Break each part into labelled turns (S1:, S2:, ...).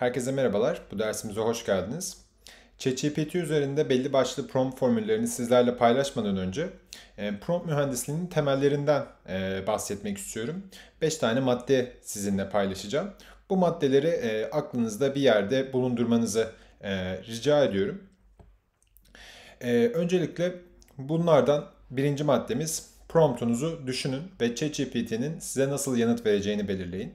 S1: Herkese merhabalar, bu dersimize hoş geldiniz. ChatGPT üzerinde belli başlı prompt formüllerini sizlerle paylaşmadan önce e, prompt mühendisliğinin temellerinden e, bahsetmek istiyorum. 5 tane madde sizinle paylaşacağım. Bu maddeleri e, aklınızda bir yerde bulundurmanızı rica ediyorum. Öncelikle bunlardan birinci maddemiz promptunuzu düşünün ve ChatGPT'nin size nasıl yanıt vereceğini belirleyin.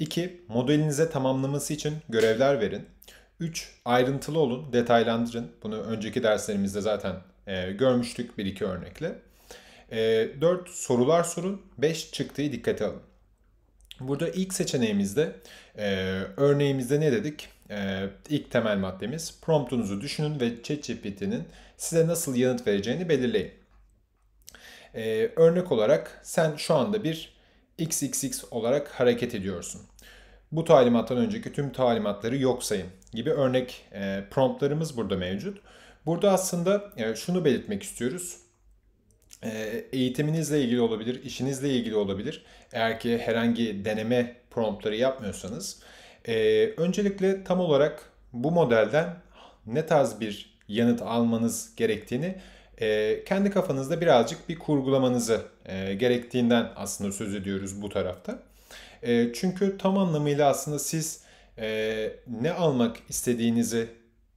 S1: 2. Modelinize tamamlaması için görevler verin. 3. Ayrıntılı olun, detaylandırın. Bunu önceki derslerimizde zaten e, görmüştük bir iki örnekle. E, Sorular sorun. 5. Çıktığı dikkate alın. Burada ilk seçeneğimizde e, örneğimizde ne dedik? E, ilk temel maddemiz promptunuzu düşünün ve ChatGPT'nin size nasıl yanıt vereceğini belirleyin. E, örnek olarak sen şu anda bir XXX olarak hareket ediyorsun. Bu talimattan önceki tüm talimatları yok sayın gibi örnek e, promptlarımız burada mevcut. Burada aslında e, şunu belirtmek istiyoruz. E, eğitiminizle ilgili olabilir, işinizle ilgili olabilir. Eğer ki herhangi deneme promptları yapmıyorsanız. Öncelikle tam olarak bu modelden ne tarz bir yanıt almanız gerektiğini ee, kendi kafanızda birazcık bir kurgulamanızı e, gerektiğinden aslında söz ediyoruz bu tarafta. Ee, çünkü tam anlamıyla aslında siz e, ne almak istediğinizi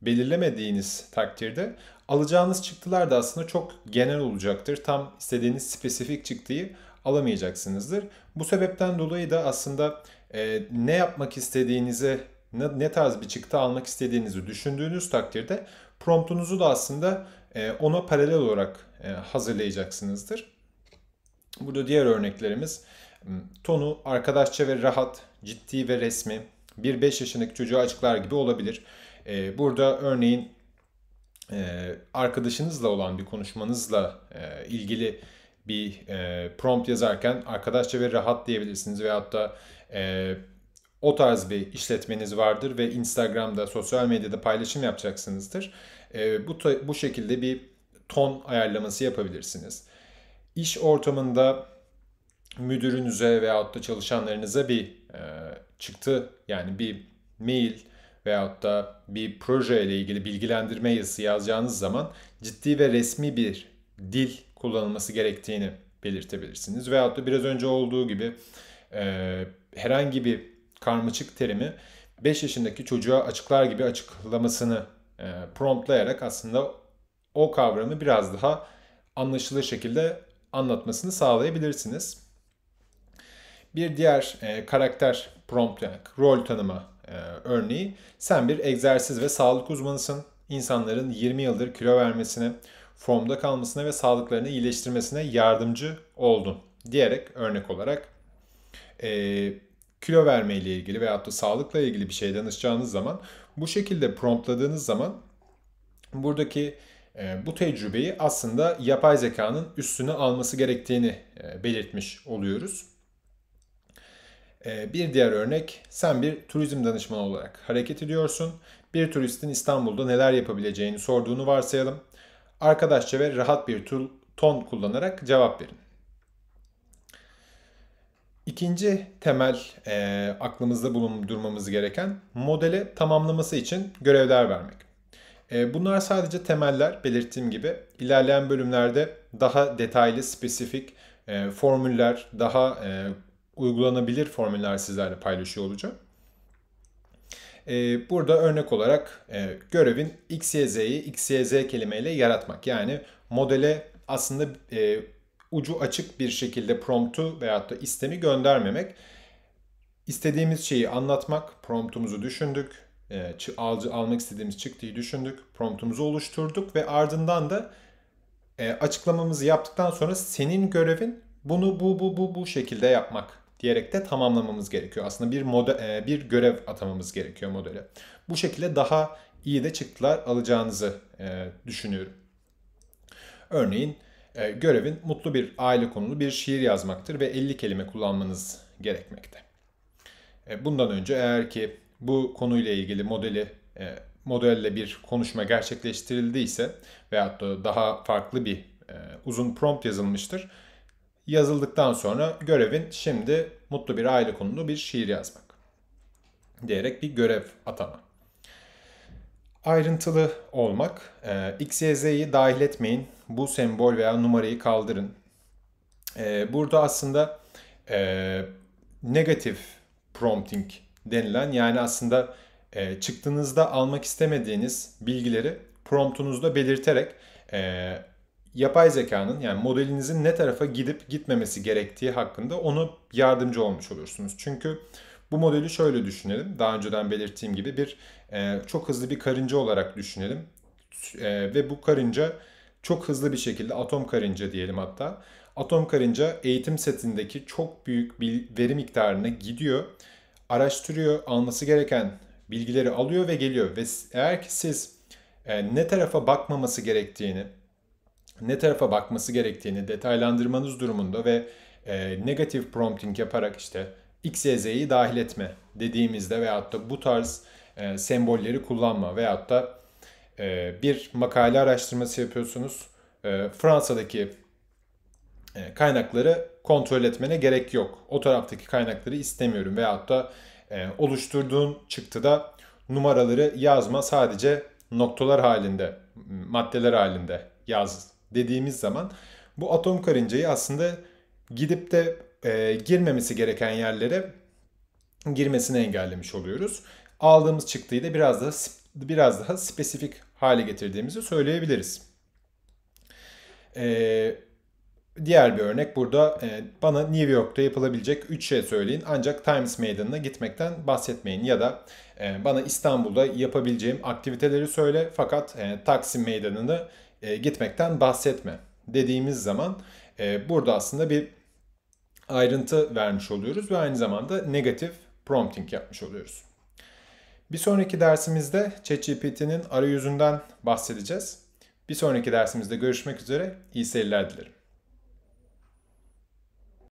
S1: belirlemediğiniz takdirde alacağınız çıktılar da aslında çok genel olacaktır. Tam istediğiniz spesifik çıktıyı alamayacaksınızdır. Bu sebepten dolayı da aslında e, ne yapmak istediğinizi ne, ne tarz bir çıktı almak istediğinizi düşündüğünüz takdirde promptunuzu da aslında e, ona paralel olarak e, hazırlayacaksınızdır. Burada diğer örneklerimiz hmm, tonu arkadaşça ve rahat, ciddi ve resmi, bir 5 yaşındaki çocuğa açıklar gibi olabilir. E, burada örneğin e, arkadaşınızla olan bir konuşmanızla e, ilgili bir e, prompt yazarken arkadaşça ve rahat diyebilirsiniz veyahut da e, o tarz bir işletmeniz vardır ve Instagram'da, sosyal medyada paylaşım yapacaksınızdır. E, bu, bu şekilde bir ton ayarlaması yapabilirsiniz. İş ortamında müdürünüze veyahut da çalışanlarınıza bir e, çıktı yani bir mail veyahut da bir proje ile ilgili bilgilendirme yazısı yazacağınız zaman ciddi ve resmi bir dil kullanılması gerektiğini belirtebilirsiniz. Veyahut da biraz önce olduğu gibi e, herhangi bir karmaşık terimi 5 yaşındaki çocuğa açıklar gibi açıklamasını e, promptlayarak aslında o kavramı biraz daha anlaşılır şekilde anlatmasını sağlayabilirsiniz. Bir diğer e, karakter prompt yani rol tanıma e, örneği sen bir egzersiz ve sağlık uzmanısın. İnsanların 20 yıldır kilo vermesine, formda kalmasına ve sağlıklarını iyileştirmesine yardımcı oldun diyerek örnek olarak e, kilo vermeyle ilgili veyahut da sağlıkla ilgili bir şey danışacağınız zaman bu şekilde promptladığınız zaman buradaki e, bu tecrübeyi aslında yapay zekanın üstüne alması gerektiğini e, belirtmiş oluyoruz. E, bir diğer örnek sen bir turizm danışmanı olarak hareket ediyorsun. Bir turistin İstanbul'da neler yapabileceğini sorduğunu varsayalım. Arkadaşça ve rahat bir ton kullanarak cevap verin. İkinci temel e, aklımızda bulundurmamız gereken modele tamamlaması için görevler vermek. E, bunlar sadece temeller belirttiğim gibi ilerleyen bölümlerde daha detaylı, spesifik e, formüller, daha e, uygulanabilir formüller sizlerle paylaşıyor olacağım. E, burada örnek olarak e, görevin XYZ'yi XYZ kelimeyle yaratmak. Yani modele aslında e, ucu açık bir şekilde promptu veyahut da istemi göndermemek. İstediğimiz şeyi anlatmak, promptumuzu düşündük, e, almak istediğimiz çıktıyı düşündük, promptumuzu oluşturduk ve ardından da e, açıklamamızı yaptıktan sonra senin görevin bunu bu bu bu bu şekilde yapmak diyerek de tamamlamamız gerekiyor. Aslında bir model, bir görev atamamız gerekiyor modele. Bu şekilde daha iyi de çıktılar alacağınızı e, düşünüyorum. Örneğin e, görevin mutlu bir aile konulu bir şiir yazmaktır ve 50 kelime kullanmanız gerekmekte. E, bundan önce eğer ki bu konuyla ilgili modeli e, modelle bir konuşma gerçekleştirildiyse veyahut da daha farklı bir e, uzun prompt yazılmıştır. Yazıldıktan sonra görevin şimdi mutlu bir aile konulu bir şiir yazmak diyerek bir görev atama. Ayrıntılı olmak, e, XYZ'yi dahil etmeyin bu sembol veya numarayı kaldırın. E, burada aslında e, negatif prompting denilen yani aslında e, çıktığınızda almak istemediğiniz bilgileri promptunuzda belirterek e, yapay zekanın yani modelinizin ne tarafa gidip gitmemesi gerektiği hakkında onu yardımcı olmuş olursunuz. Çünkü bu modeli şöyle düşünelim. Daha önceden belirttiğim gibi bir e, çok hızlı bir karınca olarak düşünelim. E, ve bu karınca çok hızlı bir şekilde atom karınca diyelim hatta. Atom karınca eğitim setindeki çok büyük bir veri miktarına gidiyor, araştırıyor, alması gereken bilgileri alıyor ve geliyor. Ve eğer ki siz e, ne tarafa bakmaması gerektiğini, ne tarafa bakması gerektiğini detaylandırmanız durumunda ve e, negatif prompting yaparak işte X, dahil etme dediğimizde veyahut da bu tarz e, sembolleri kullanma veyahut da e, bir makale araştırması yapıyorsunuz. E, Fransa'daki e, kaynakları kontrol etmene gerek yok. O taraftaki kaynakları istemiyorum veyahut da oluşturduğun çıktıda numaraları yazma sadece noktalar halinde, maddeler halinde yaz dediğimiz zaman bu atom karıncayı aslında gidip de e, girmemesi gereken yerlere girmesini engellemiş oluyoruz. Aldığımız çıktıyı da biraz da biraz daha spesifik hale getirdiğimizi söyleyebiliriz. Ee, diğer bir örnek burada e, bana New York'ta yapılabilecek 3 şey söyleyin ancak Times Meydanı'na gitmekten bahsetmeyin ya da e, bana İstanbul'da yapabileceğim aktiviteleri söyle fakat e, Taksim Meydanı'na e, gitmekten bahsetme dediğimiz zaman e, burada aslında bir ayrıntı vermiş oluyoruz ve aynı zamanda negatif prompting yapmış oluyoruz. Bir sonraki dersimizde ChatGPT'nin arayüzünden bahsedeceğiz. Bir sonraki dersimizde görüşmek üzere. İyi seyirler dilerim.